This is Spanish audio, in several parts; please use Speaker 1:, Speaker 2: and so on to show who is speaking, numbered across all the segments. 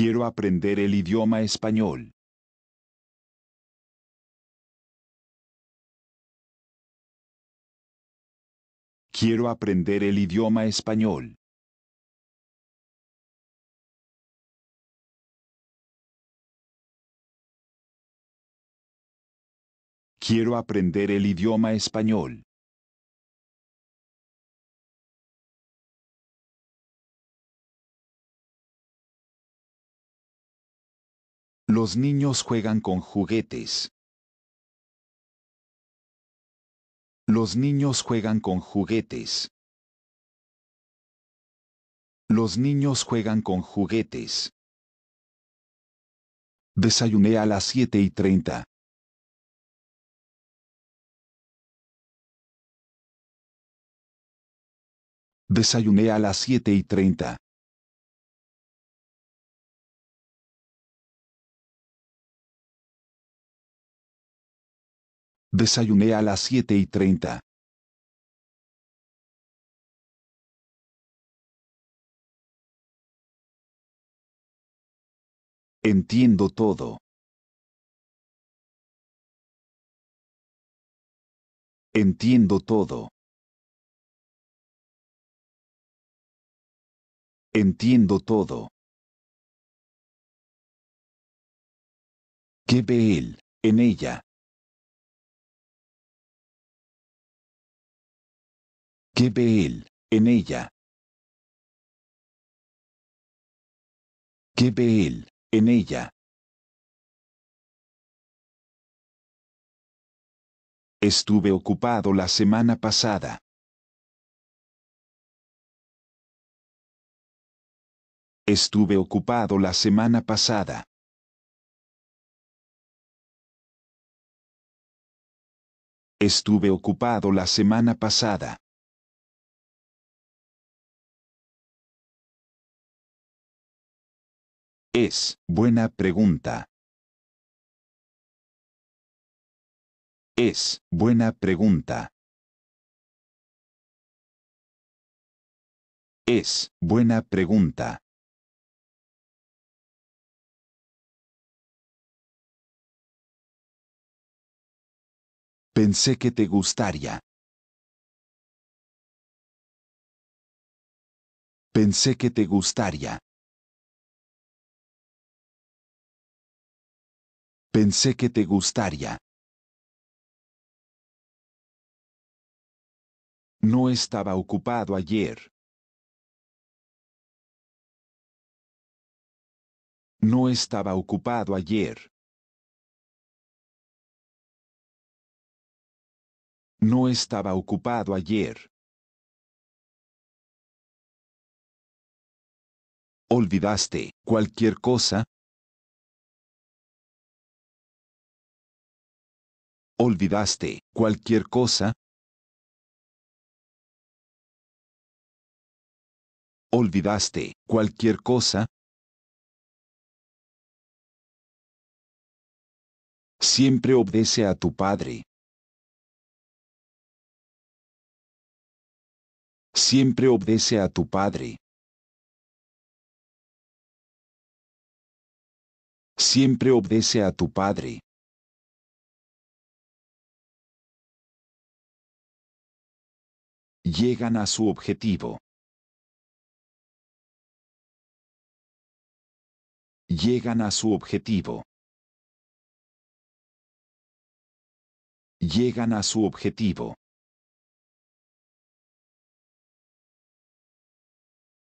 Speaker 1: Quiero aprender el idioma español. Quiero aprender el idioma español. Quiero aprender el idioma español. Los niños juegan con juguetes. Los niños juegan con juguetes. Los niños juegan con juguetes. Desayuné a las 7 y 30. Desayuné a las 7 y 30. Desayuné a las siete y treinta. Entiendo todo. Entiendo todo. Entiendo todo. ¿Qué ve él, en ella? Qué ve él, en ella. ¿Qué ve él, en ella? Estuve ocupado la semana pasada. Estuve ocupado la semana pasada. Estuve ocupado la semana pasada. Es buena pregunta. Es buena pregunta. Es buena pregunta. Pensé que te gustaría. Pensé que te gustaría. Pensé que te gustaría. No estaba ocupado ayer. No estaba ocupado ayer. No estaba ocupado ayer. Olvidaste cualquier cosa ¿Olvidaste cualquier cosa? ¿Olvidaste cualquier cosa? Siempre obedece a tu Padre. Siempre obedece a tu Padre. Siempre obedece a tu Padre. llegan a su objetivo. Llegan a su objetivo. Llegan a su objetivo.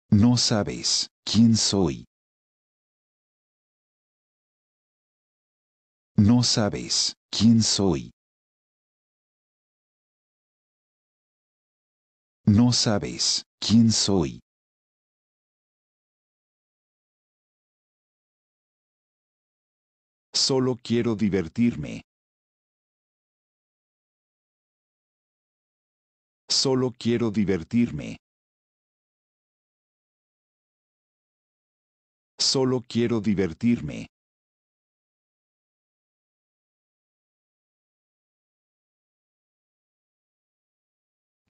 Speaker 1: No sabes quién soy. No sabes quién soy. No sabes quién soy. Solo quiero divertirme. Solo quiero divertirme. Solo quiero divertirme.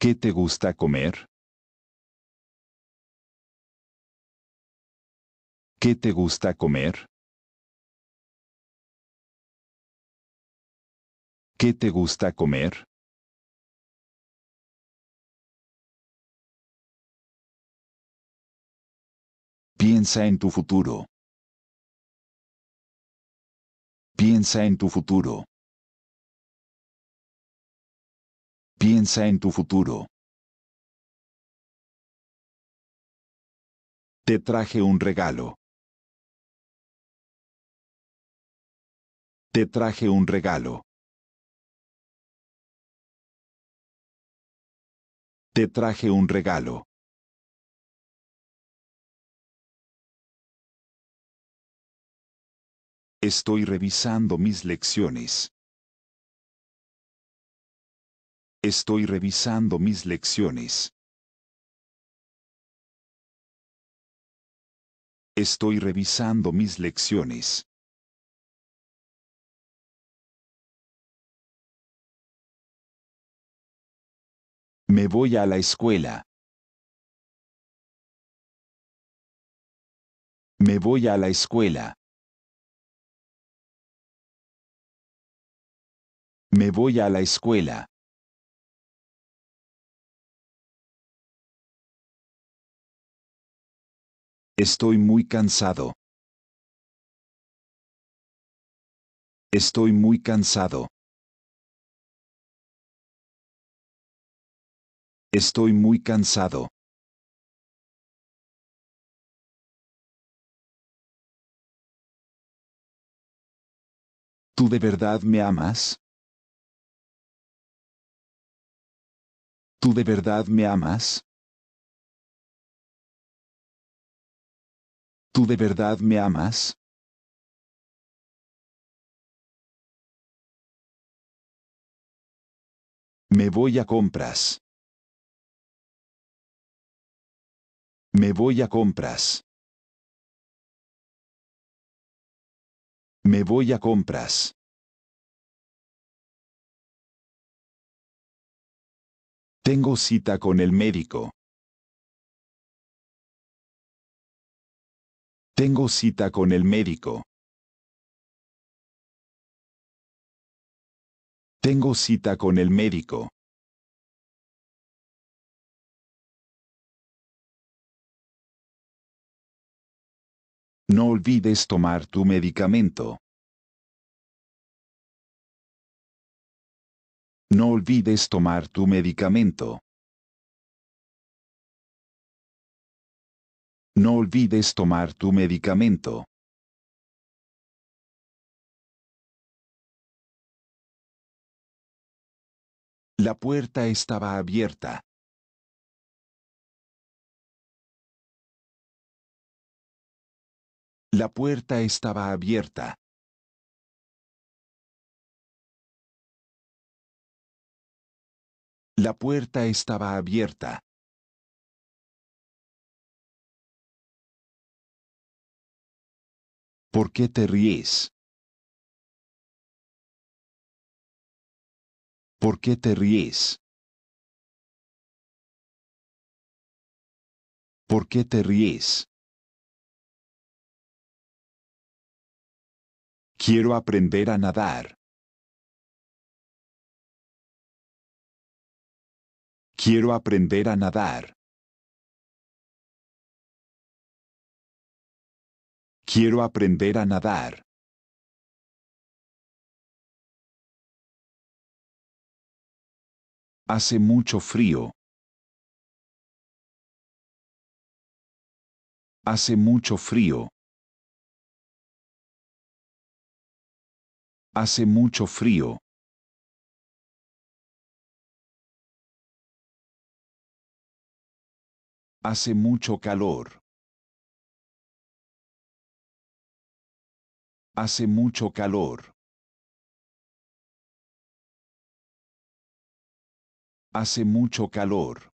Speaker 1: ¿Qué te gusta comer? ¿Qué te gusta comer? ¿Qué te gusta comer? Piensa en tu futuro. Piensa en tu futuro. piensa en tu futuro. Te traje un regalo. Te traje un regalo. Te traje un regalo. Estoy revisando mis lecciones. Estoy revisando mis lecciones. Estoy revisando mis lecciones. Me voy a la escuela. Me voy a la escuela. Me voy a la escuela. Estoy muy cansado. Estoy muy cansado. Estoy muy cansado. ¿Tú de verdad me amas? ¿Tú de verdad me amas? ¿Tú de verdad me amas? Me voy a compras. Me voy a compras. Me voy a compras. Tengo cita con el médico. Tengo cita con el médico. Tengo cita con el médico. No olvides tomar tu medicamento. No olvides tomar tu medicamento. No olvides tomar tu medicamento. La puerta estaba abierta. La puerta estaba abierta. La puerta estaba abierta. ¿Por qué te ríes? ¿Por qué te ríes? ¿Por qué te ríes? Quiero aprender a nadar. Quiero aprender a nadar. Quiero aprender a nadar. Hace mucho frío. Hace mucho frío. Hace mucho frío. Hace mucho calor. Hace mucho calor. Hace mucho calor.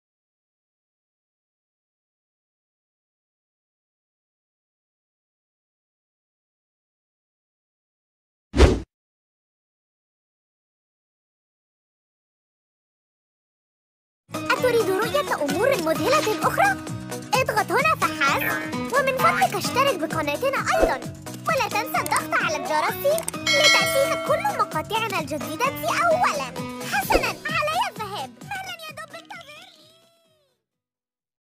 Speaker 1: أتريد رؤية أمور مذهلة أخرى؟ اضغط هنا فحسب ومن فضلك اشترك بقناتنا ولا تنسى الضغط على الجرس لتأتيك كل مقاطعنا الجديدة أولاً حسناً